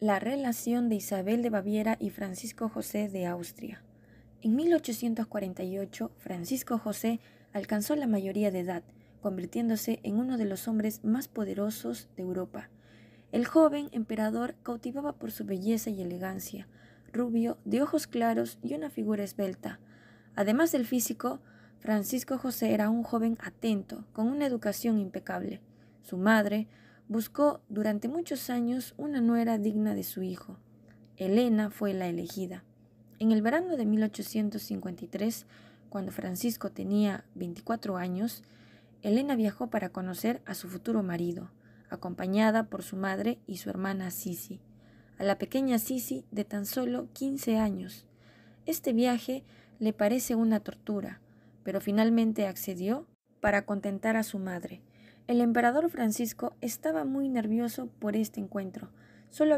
la relación de Isabel de Baviera y Francisco José de Austria. En 1848, Francisco José alcanzó la mayoría de edad, convirtiéndose en uno de los hombres más poderosos de Europa. El joven emperador cautivaba por su belleza y elegancia, rubio, de ojos claros y una figura esbelta. Además del físico, Francisco José era un joven atento, con una educación impecable. Su madre, buscó durante muchos años una nuera digna de su hijo. Elena fue la elegida. En el verano de 1853, cuando Francisco tenía 24 años, Elena viajó para conocer a su futuro marido, acompañada por su madre y su hermana Sisi, a la pequeña Sisi de tan solo 15 años. Este viaje le parece una tortura, pero finalmente accedió para contentar a su madre. El emperador Francisco estaba muy nervioso por este encuentro. Solo